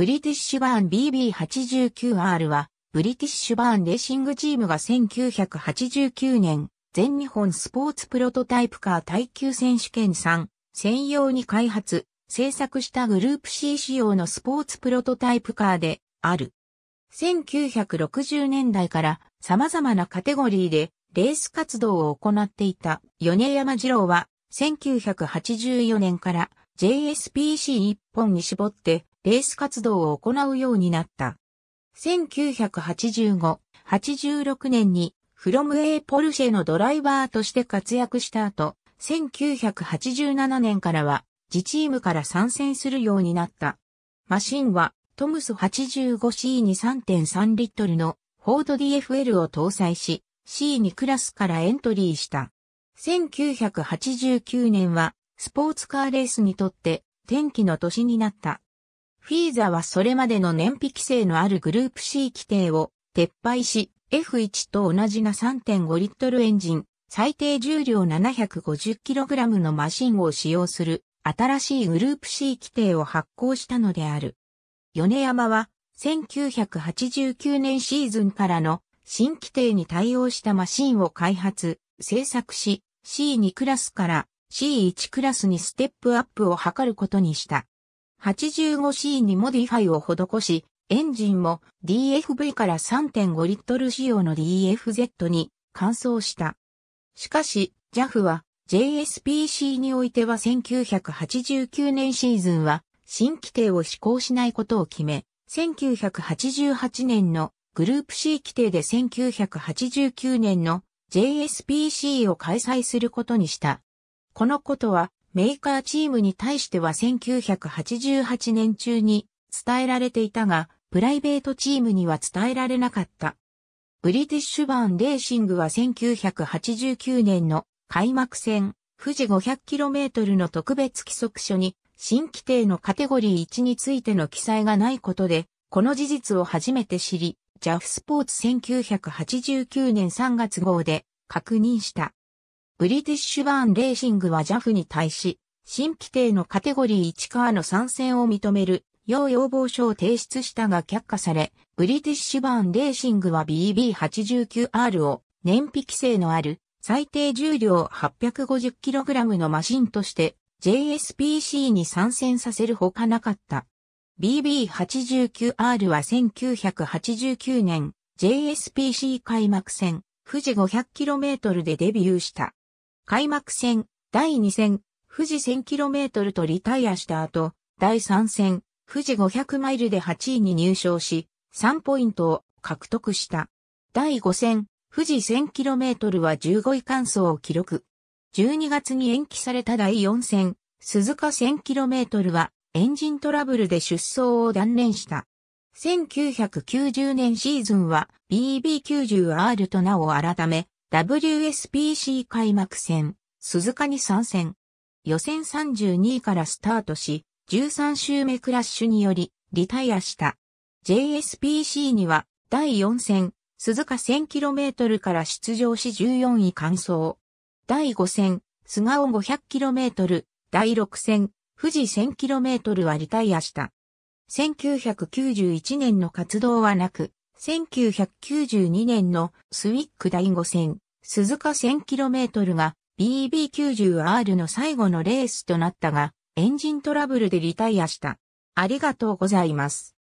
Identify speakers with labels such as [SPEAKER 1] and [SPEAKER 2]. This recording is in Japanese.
[SPEAKER 1] ブリティッシュバーン BB89R は、ブリティッシュバーンレーシングチームが1989年、全日本スポーツプロトタイプカー耐久選手権3専用に開発、制作したグループ C 仕様のスポーツプロトタイプカーである。1960年代から様々なカテゴリーでレース活動を行っていた米山二郎は1984年から JSPC 一本に絞ってレース活動を行うようになった。1985、86年にフロムエーポルシェのドライバーとして活躍した後、1987年からは自チームから参戦するようになった。マシンはトムス 85C に3.3リットルのフォード DFL を搭載し C2 クラスからエントリーした。1989年はスポーツカーレースにとって天気の年になった。フィーザはそれまでの燃費規制のあるグループ C 規定を撤廃し、F1 と同じな3.5リットルエンジン、最低重量 750kg のマシンを使用する新しいグループ C 規定を発行したのである。米山は1989年シーズンからの新規定に対応したマシンを開発、製作し C2 クラスから C1 クラスにステップアップを図ることにした。85C にモディファイを施し、エンジンも DFV から3.5リットル仕様の DFZ に換装した。しかし、JAF は JSPC においては1989年シーズンは新規定を施行しないことを決め、1988年のグループ C 規定で1989年の JSPC を開催することにした。このことはメーカーチームに対しては1988年中に伝えられていたが、プライベートチームには伝えられなかった。ブリティッシュバーンレーシングは1989年の開幕戦、富士 500km の特別規則書に新規定のカテゴリー1についての記載がないことで、この事実を初めて知り、JAF スポーツ1989年3月号で確認した。ブリティッシュバーンレーシングは JAF に対し、新規定のカテゴリー1カーの参戦を認める、要要望書を提出したが却下され、ブリティッシュバーンレーシングは BB89R を燃費規制のある最低重量 850kg のマシンとして JSPC に参戦させるほかなかった。BB89R は1989年 JSPC 開幕戦富士 500km でデビューした。開幕戦、第2戦、富士 1000km とリタイアした後、第3戦、富士500マイルで8位に入賞し、3ポイントを獲得した。第5戦、富士 1000km は15位完走を記録。12月に延期された第4戦、鈴鹿 1000km はエンジントラブルで出走を断念した。1990年シーズンは BB90R と名を改め、WSPC 開幕戦、鈴鹿に参戦。予選32位からスタートし、13周目クラッシュにより、リタイアした。JSPC には、第4戦、鈴鹿 1000km から出場し14位完走。第5戦、菅尾 500km、第6戦、富士 1000km はリタイアした。1991年の活動はなく、1992年のスウィック第5戦、鈴鹿 1000km が BB90R の最後のレースとなったが、エンジントラブルでリタイアした。ありがとうございます。